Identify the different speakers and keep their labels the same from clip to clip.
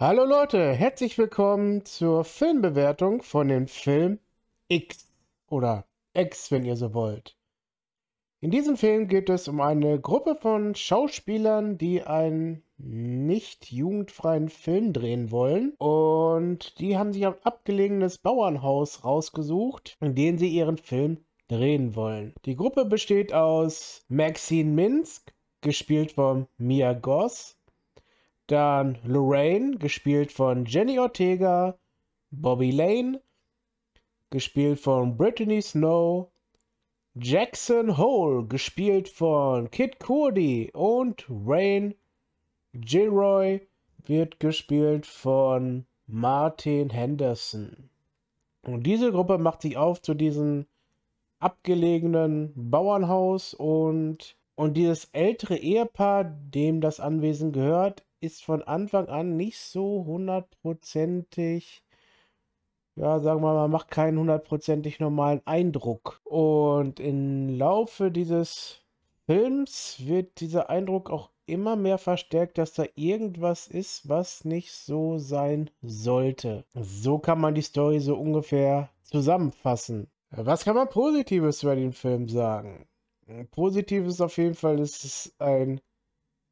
Speaker 1: Hallo Leute, herzlich willkommen zur Filmbewertung von dem Film X oder X, wenn ihr so wollt. In diesem Film geht es um eine Gruppe von Schauspielern, die einen nicht jugendfreien Film drehen wollen. Und die haben sich ein abgelegenes Bauernhaus rausgesucht, in dem sie ihren Film drehen wollen. Die Gruppe besteht aus Maxine Minsk, gespielt von Mia Goss, dann Lorraine, gespielt von Jenny Ortega. Bobby Lane, gespielt von Brittany Snow. Jackson Hole, gespielt von Kid Cody Und Rain Gilroy wird gespielt von Martin Henderson. Und diese Gruppe macht sich auf zu diesem abgelegenen Bauernhaus und, und dieses ältere Ehepaar, dem das Anwesen gehört, ist von Anfang an nicht so hundertprozentig, ja, sagen wir mal, macht keinen hundertprozentig normalen Eindruck. Und im Laufe dieses Films wird dieser Eindruck auch immer mehr verstärkt, dass da irgendwas ist, was nicht so sein sollte. So kann man die Story so ungefähr zusammenfassen. Was kann man Positives über den Film sagen? Positives auf jeden Fall, es ist ein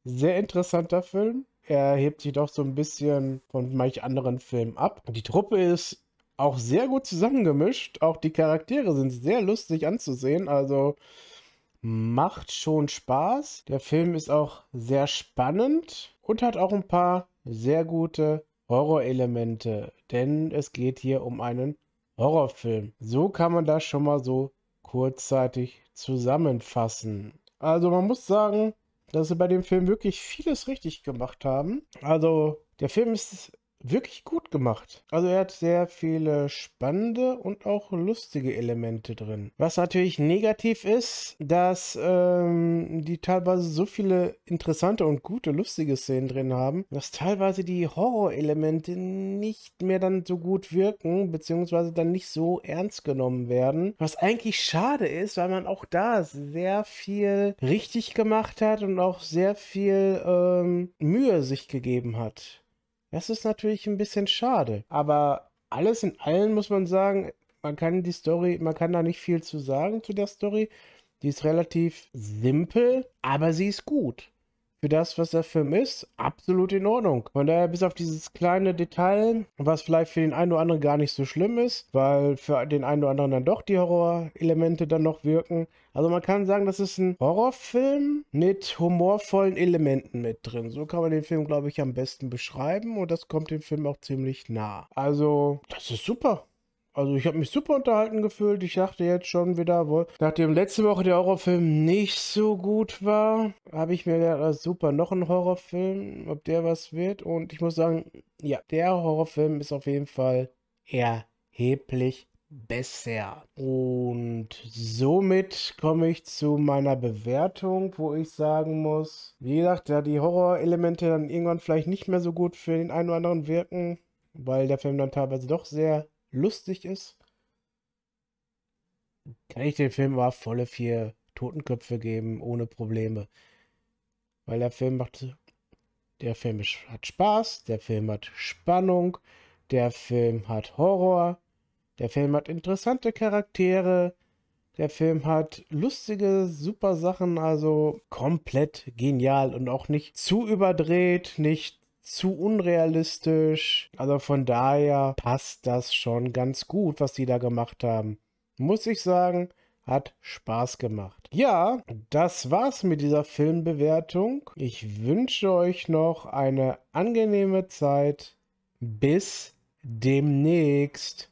Speaker 1: sehr interessanter Film er hebt sich doch so ein bisschen von manch anderen Filmen ab. Die Truppe ist auch sehr gut zusammengemischt. Auch die Charaktere sind sehr lustig anzusehen. Also macht schon Spaß. Der Film ist auch sehr spannend und hat auch ein paar sehr gute Horrorelemente. Denn es geht hier um einen Horrorfilm. So kann man das schon mal so kurzzeitig zusammenfassen. Also man muss sagen, dass sie bei dem Film wirklich vieles richtig gemacht haben. Also der Film ist wirklich gut gemacht. Also er hat sehr viele spannende und auch lustige Elemente drin. Was natürlich negativ ist, dass ähm, die teilweise so viele interessante und gute, lustige Szenen drin haben, dass teilweise die Horrorelemente nicht mehr dann so gut wirken, beziehungsweise dann nicht so ernst genommen werden. Was eigentlich schade ist, weil man auch da sehr viel richtig gemacht hat und auch sehr viel ähm, Mühe sich gegeben hat. Das ist natürlich ein bisschen schade. Aber alles in allem muss man sagen, man kann die Story, man kann da nicht viel zu sagen zu der Story. Die ist relativ simpel, aber sie ist gut für das, was der Film ist, absolut in Ordnung. Von daher, bis auf dieses kleine Detail, was vielleicht für den einen oder anderen gar nicht so schlimm ist, weil für den einen oder anderen dann doch die Horrorelemente dann noch wirken. Also man kann sagen, das ist ein Horrorfilm mit humorvollen Elementen mit drin. So kann man den Film, glaube ich, am besten beschreiben und das kommt dem Film auch ziemlich nah. Also, das ist super. Also ich habe mich super unterhalten gefühlt. Ich dachte jetzt schon wieder, wo, nachdem letzte Woche der Horrorfilm nicht so gut war, habe ich mir gedacht, super, noch ein Horrorfilm, ob der was wird. Und ich muss sagen, ja, der Horrorfilm ist auf jeden Fall erheblich besser. Und somit komme ich zu meiner Bewertung, wo ich sagen muss, wie gesagt, da die Horrorelemente dann irgendwann vielleicht nicht mehr so gut für den einen oder anderen wirken, weil der Film dann teilweise doch sehr lustig ist, kann ich dem Film aber volle vier Totenköpfe geben, ohne Probleme. Weil der Film macht, der Film hat Spaß, der Film hat Spannung, der Film hat Horror, der Film hat interessante Charaktere, der Film hat lustige, super Sachen, also komplett genial und auch nicht zu überdreht, nicht zu unrealistisch. Also von daher passt das schon ganz gut, was die da gemacht haben. Muss ich sagen, hat Spaß gemacht. Ja, das war's mit dieser Filmbewertung. Ich wünsche euch noch eine angenehme Zeit. Bis demnächst.